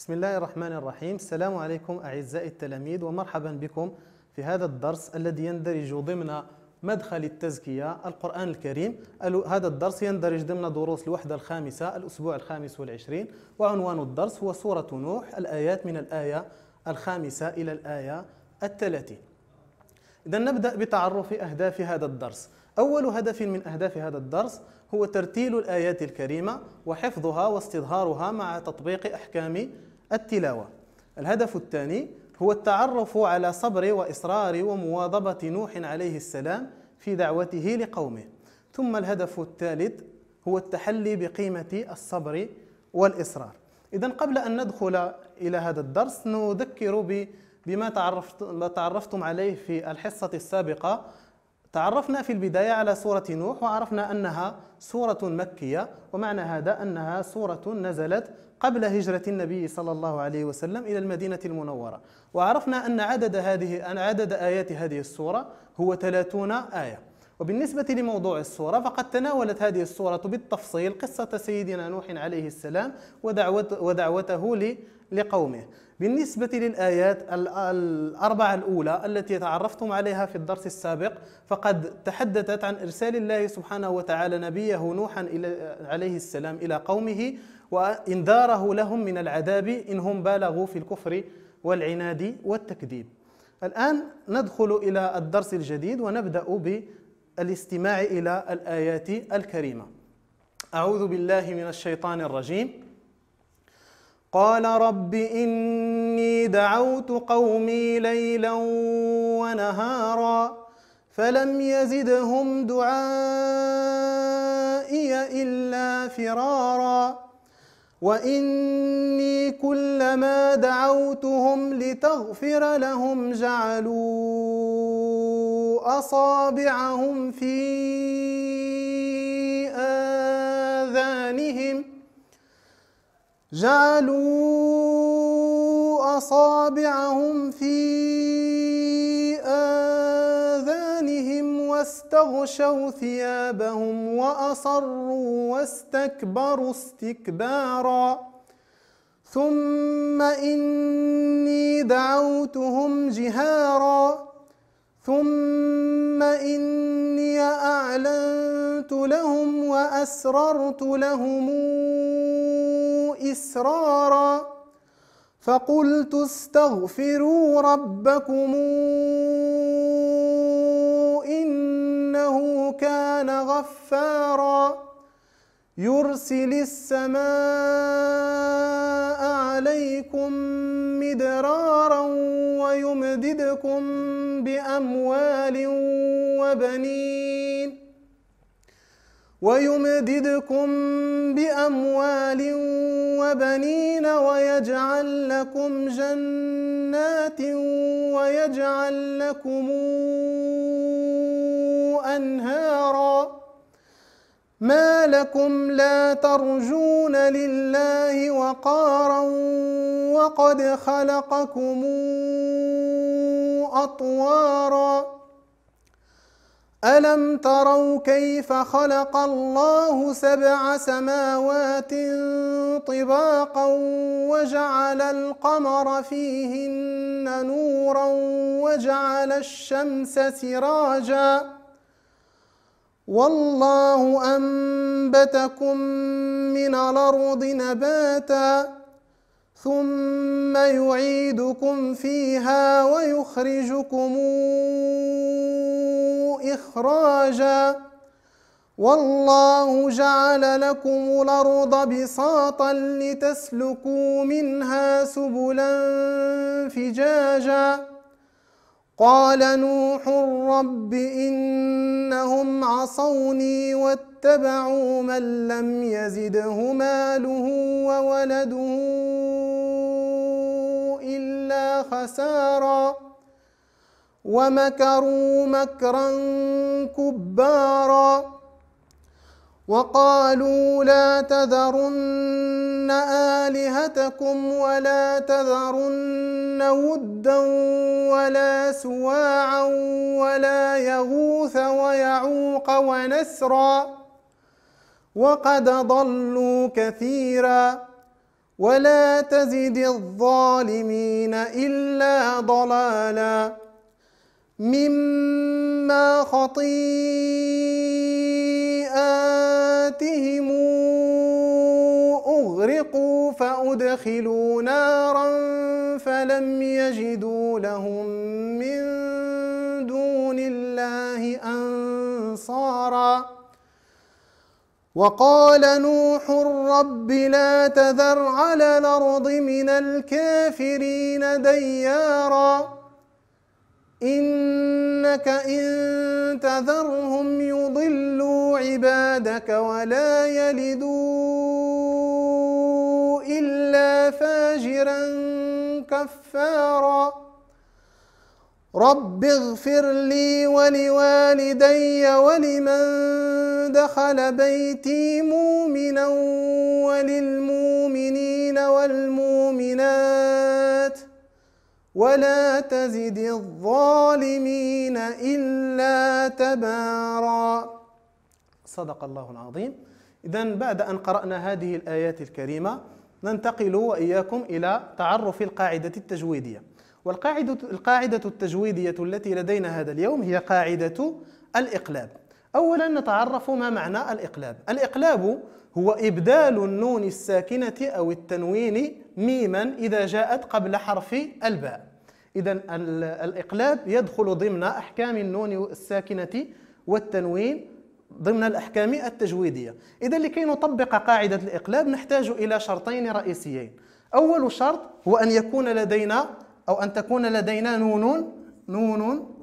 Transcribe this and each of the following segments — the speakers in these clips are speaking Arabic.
بسم الله الرحمن الرحيم السلام عليكم أعزائي التلاميذ ومرحبا بكم في هذا الدرس الذي يندرج ضمن مدخل التزكية القرآن الكريم هذا الدرس يندرج ضمن دروس الوحدة الخامسة الأسبوع الخامس والعشرين وعنوان الدرس هو سورة نوح الآيات من الآية الخامسة إلى الآية الثلاثين إذا نبدأ بتعرف أهداف هذا الدرس أول هدف من أهداف هذا الدرس هو ترتيل الآيات الكريمة وحفظها واستظهارها مع تطبيق أحكام التلاوة الهدف الثاني هو التعرف على صبر وإصرار ومواظبة نوح عليه السلام في دعوته لقومه ثم الهدف الثالث هو التحلي بقيمة الصبر والإصرار إذا قبل أن ندخل إلى هذا الدرس نذكر بما تعرفت تعرفتم عليه في الحصة السابقة تعرفنا في البداية على سورة نوح وعرفنا أنها سورة مكية ومعنى هذا أنها سورة نزلت قبل هجرة النبي صلى الله عليه وسلم إلى المدينة المنورة وعرفنا أن عدد هذه أن عدد آيات هذه السورة هو 30 آية وبالنسبة لموضوع الصورة فقد تناولت هذه الصورة بالتفصيل قصة سيدنا نوح عليه السلام ودعوته لقومه بالنسبة للآيات الأربعة الأولى التي تعرفتم عليها في الدرس السابق فقد تحدثت عن إرسال الله سبحانه وتعالى نبيه نوحا عليه السلام إلى قومه وإنذاره لهم من العذاب إنهم بالغوا في الكفر والعناد والتكذيب الآن ندخل إلى الدرس الجديد ونبدأ ب الاستماع إلى الآيات الكريمة أعوذ بالله من الشيطان الرجيم قال رب إني دعوت قومي ليلا ونهارا فلم يزدهم دعائي إلا فرارا وإني كلما دعوتهم لتغفر لهم جعلوا أصابعهم في آذانهم جعلوا أصابعهم في آذانهم واستغشوا ثيابهم وأصروا واستكبروا استكباراً ثم إني دعوتهم جهارا ثم إني أعلنت لهم وأسررت لهم إسرارا فقلت استغفروا ربكم إنه كان غفارا يرسل السماء عليكم مدرارا ويمددكم بأموال وبنين ويمددكم بأموال وبنين ويجعل لكم جنات ويجعل لكم أنهارا ما لكم لا ترجون لله وقارا لقد خلقكم أطوارا ألم تروا كيف خلق الله سبع سماوات طباقا وجعل القمر فيهن نورا وجعل الشمس سراجا والله أنبتكم من الأرض نباتاً ثم يعيدكم فيها ويخرجكم إخراجا والله جعل لكم الأرض بساطا لتسلكوا منها سبلا فجاجا قال نوح رب إنهم عصوني واتبعوا من لم يزده ماله وولده إلا خسارا ومكروا مكرا كبارا وقالوا لا تذرن آلهتكم ولا تذرن ودا ولا سواعا ولا يغوث ويعوق ونسرا وقد ضلوا كثيراً ولا تزد الظالمين إلا ضلالا مما خطيئاتهم أغرقوا فأدخلوا نارا فلم يجدوا لهم من وقال نوح رب لا تذر على الأرض من الكافرين ديارا إنك إن تذرهم يضلوا عبادك ولا يلدوا إلا فاجرا كفارا رب اغفر لي ولوالدي ولمن دخل بيتي مؤمنا وللمؤمنين والمؤمنات ولا تزد الظالمين إلا تبارا صدق الله العظيم إذا بعد أن قرأنا هذه الآيات الكريمة ننتقل وإياكم إلى تعرف القاعدة التجويدية والقاعدة القاعدة التجويدية التي لدينا هذا اليوم هي قاعدة الإقلاب أولا نتعرف ما معنى الإقلاب الإقلاب هو إبدال النون الساكنة أو التنوين ميما إذا جاءت قبل حرف الباء إذا الإقلاب يدخل ضمن أحكام النون الساكنة والتنوين ضمن الأحكام التجويدية إذا لكي نطبق قاعدة الإقلاب نحتاج إلى شرطين رئيسيين أول شرط هو أن يكون لدينا أو أن تكون لدينا نون نون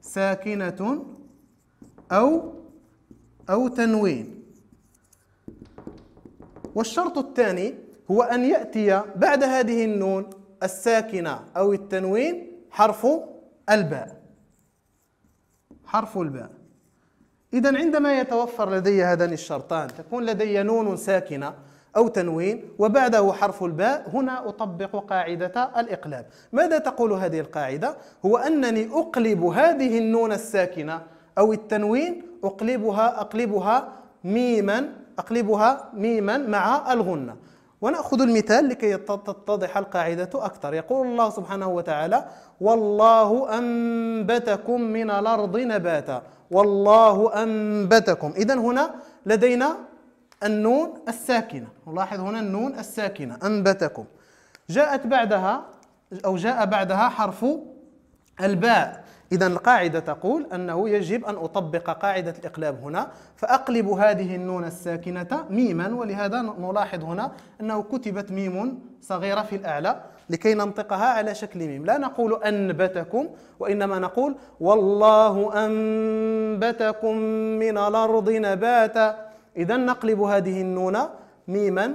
ساكنة أو أو تنوين والشرط الثاني هو أن يأتي بعد هذه النون الساكنة أو التنوين حرف الباء حرف الباء إذا عندما يتوفر لدي هذان الشرطان تكون لدي نون ساكنة أو تنوين وبعده حرف الباء هنا أطبق قاعدة الإقلاب ماذا تقول هذه القاعدة؟ هو أنني أقلب هذه النون الساكنة أو التنوين أقلبها أقلبها ميما أقلبها ميما مع الغنة ونأخذ المثال لكي تتضح القاعدة أكثر يقول الله سبحانه وتعالى والله أنبتكم من الأرض نباتا والله أنبتكم إذا هنا لدينا النون الساكنة نلاحظ هنا النون الساكنة أنبتكم جاءت بعدها أو جاء بعدها حرف الباء إذا القاعدة تقول أنه يجب أن أطبق قاعدة الإقلاب هنا فأقلب هذه النون الساكنة ميما ولهذا نلاحظ هنا أنه كتبت ميم صغيرة في الأعلى لكي ننطقها على شكل ميم لا نقول أنبتكم وإنما نقول والله أنبتكم من الأرض نباتا إذا نقلب هذه النون ميما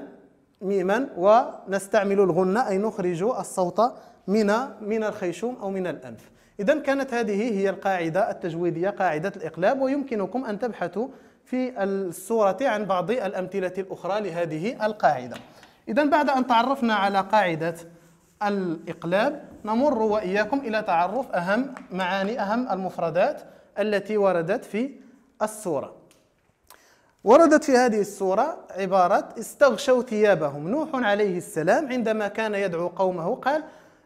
ميما ونستعمل الغنة أي نخرج الصوت من من الخيشوم أو من الأنف إذا كانت هذه هي القاعدة التجويدية قاعدة الإقلاب ويمكنكم أن تبحثوا في الصورة عن بعض الأمثلة الأخرى لهذه القاعدة إذا بعد أن تعرفنا على قاعدة الإقلاب نمر وإياكم إلى تعرف أهم معاني أهم المفردات التي وردت في الصورة وردت في هذه الصورة عبارة استغشوا ثيابهم نوح عليه السلام عندما كان يدعو قومه قال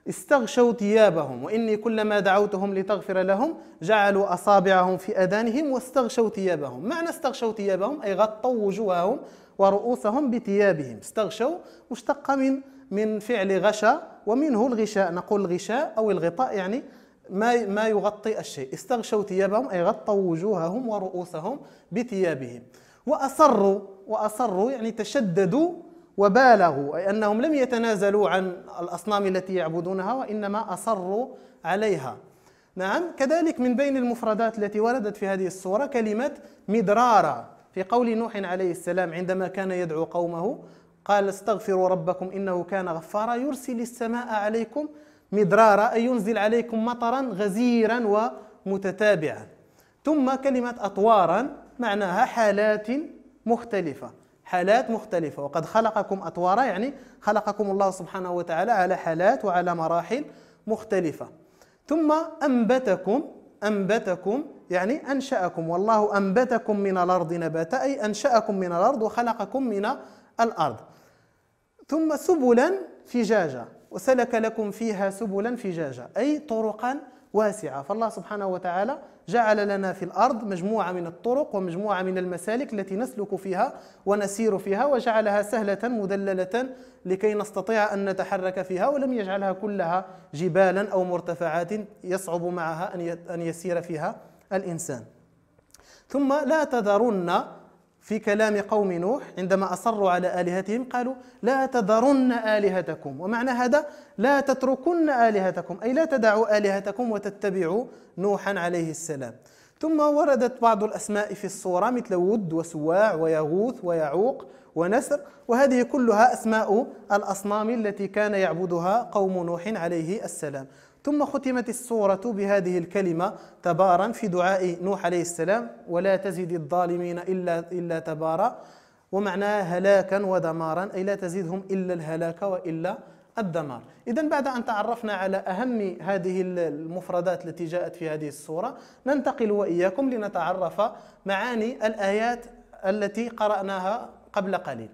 استغشوا ثيابهم وإني كلما دعوتهم لتغفر لهم جعلوا أصابعهم في أذانهم واستغشوا ثيابهم معنى استغشوا ثيابهم أي غطوا وجوههم ورؤوسهم بثيابهم استغشوا مشتقه من من فعل غشى ومنه الغشاء نقول الغشاء أو الغطاء يعني ما ما يغطي الشيء استغشوا ثيابهم أي غطوا وجوههم ورؤوسهم بثيابهم وأصروا وأصروا يعني تشددوا وبالغوا أي أنهم لم يتنازلوا عن الأصنام التي يعبدونها وإنما أصروا عليها نعم كذلك من بين المفردات التي وردت في هذه الصورة كلمة مدرارة في قول نوح عليه السلام عندما كان يدعو قومه قال استغفروا ربكم إنه كان غفارا يرسل السماء عليكم مدرارا أي ينزل عليكم مطرا غزيرا ومتتابعا ثم كلمة أطوارا معناها حالات مختلفة حالات مختلفة وقد خلقكم أطوارا يعني خلقكم الله سبحانه وتعالى على حالات وعلى مراحل مختلفة ثم أنبتكم أنبتكم يعني أنشأكم والله أنبتكم من الأرض نباتا أي أنشأكم من الأرض وخلقكم من الأرض ثم سبلا فجاجا وسلك لكم فيها سبلا فجاجا أي طرقا واسعة فالله سبحانه وتعالى جعل لنا في الارض مجموعه من الطرق ومجموعه من المسالك التي نسلك فيها ونسير فيها وجعلها سهله مدلله لكي نستطيع ان نتحرك فيها ولم يجعلها كلها جبالا او مرتفعات يصعب معها ان يسير فيها الانسان ثم لا تذرن في كلام قوم نوح عندما أصروا على آلهتهم قالوا لا تذرن آلهتكم ومعنى هذا لا تتركن آلهتكم أي لا تدعوا آلهتكم وتتبعوا نوحا عليه السلام ثم وردت بعض الأسماء في الصورة مثل ود وسواع ويغوث ويعوق ونسر وهذه كلها أسماء الأصنام التي كان يعبدها قوم نوح عليه السلام ثم ختمت السورة بهذه الكلمة تبارا في دعاء نوح عليه السلام ولا تزد الظالمين إلا, إلا تبارا ومعناها هلاكا ودمارا أي لا تزيدهم إلا الهلاك وإلا الدمار إذا بعد أن تعرفنا على أهم هذه المفردات التي جاءت في هذه السورة ننتقل وإياكم لنتعرف معاني الآيات التي قرأناها قبل قليل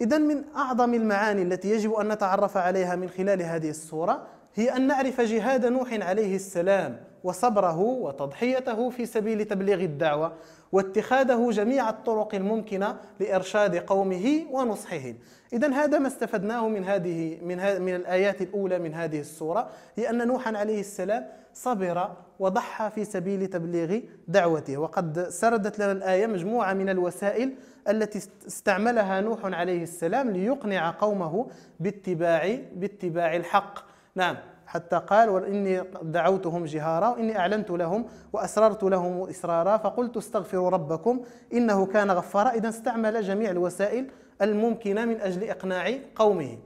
إذا من أعظم المعاني التي يجب أن نتعرف عليها من خلال هذه السورة هي أن نعرف جهاد نوح عليه السلام وصبره وتضحيته في سبيل تبليغ الدعوة واتخاذه جميع الطرق الممكنة لإرشاد قومه ونصحهم إذا هذا ما استفدناه من هذه من, ها من الآيات الأولى من هذه السورة هي أن نوحا عليه السلام صبر وضحى في سبيل تبليغ دعوته وقد سردت لنا الآية مجموعة من الوسائل التي استعملها نوح عليه السلام ليقنع قومه باتباع باتباع الحق نعم حتى قال وإني دعوتهم جهارا وإني أعلنت لهم وأسررت لهم إسرارا فقلت استغفروا ربكم إنه كان غفارا إذا استعمل جميع الوسائل الممكنة من أجل إقناع قومه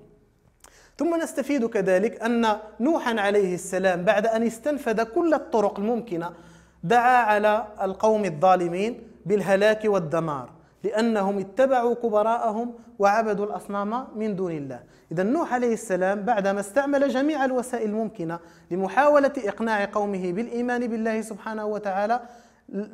ثم نستفيد كذلك أن نوحا عليه السلام بعد أن استنفذ كل الطرق الممكنة دعا على القوم الظالمين بالهلاك والدمار لأنهم اتبعوا كبراءهم وعبدوا الأصنام من دون الله إذا نوح عليه السلام بعدما استعمل جميع الوسائل الممكنة لمحاولة إقناع قومه بالإيمان بالله سبحانه وتعالى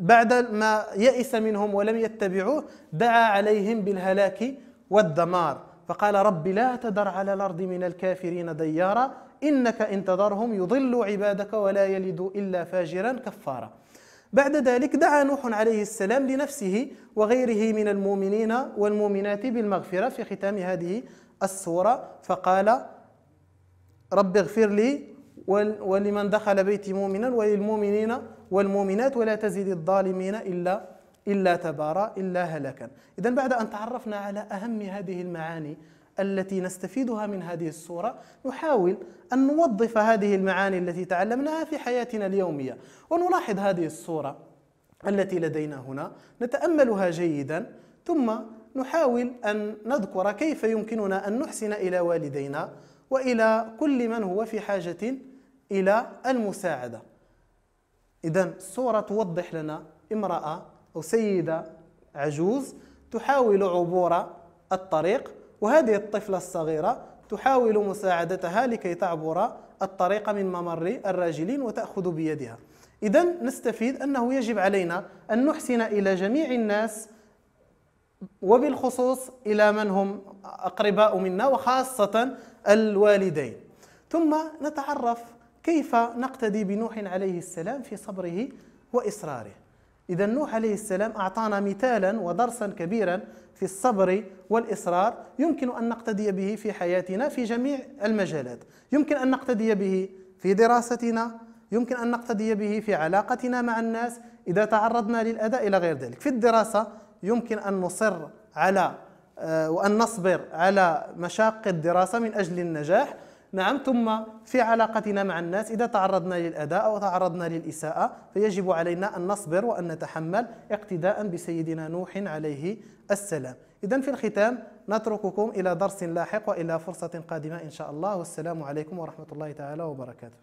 بعد ما يئس منهم ولم يتبعوه دعا عليهم بالهلاك والدمار فقال رب لا تذر على الأرض من الكافرين ديارا إنك إن تذرهم يضلوا عبادك ولا يلدوا إلا فاجرا كفارا بعد ذلك دعا نوح عليه السلام لنفسه وغيره من المؤمنين والمؤمنات بالمغفرة في ختام هذه السورة فقال رب اغفر لي ولمن دخل بيتي مؤمنا وللمؤمنين والمؤمنات ولا تزد الظالمين إلا إلا تبارا إلا هلكا إذا بعد أن تعرفنا على أهم هذه المعاني التي نستفيدها من هذه الصورة نحاول أن نوظف هذه المعاني التي تعلمناها في حياتنا اليومية ونلاحظ هذه الصورة التي لدينا هنا نتأملها جيدا ثم نحاول أن نذكر كيف يمكننا أن نحسن إلى والدينا وإلى كل من هو في حاجة إلى المساعدة إذا الصورة توضح لنا امرأة أو سيدة عجوز تحاول عبور الطريق وهذه الطفلة الصغيرة تحاول مساعدتها لكي تعبر الطريق من ممر الراجلين وتأخذ بيدها إذا نستفيد أنه يجب علينا أن نحسن إلى جميع الناس وبالخصوص إلى من هم أقرباء منا وخاصة الوالدين ثم نتعرف كيف نقتدي بنوح عليه السلام في صبره وإصراره إذا نوح عليه السلام أعطانا مثالا ودرسا كبيرا في الصبر والإصرار يمكن أن نقتدي به في حياتنا في جميع المجالات يمكن أن نقتدي به في دراستنا يمكن أن نقتدي به في علاقتنا مع الناس إذا تعرضنا للأذى إلى غير ذلك في الدراسة يمكن أن نصر على آه، وأن نصبر على مشاق الدراسة من أجل النجاح نعم ثم في علاقتنا مع الناس إذا تعرضنا للأداء أو تعرضنا للإساءة فيجب علينا أن نصبر وأن نتحمل اقتداء بسيدنا نوح عليه السلام إذا في الختام نترككم إلى درس لاحق وإلى فرصة قادمة إن شاء الله والسلام عليكم ورحمة الله تعالى وبركاته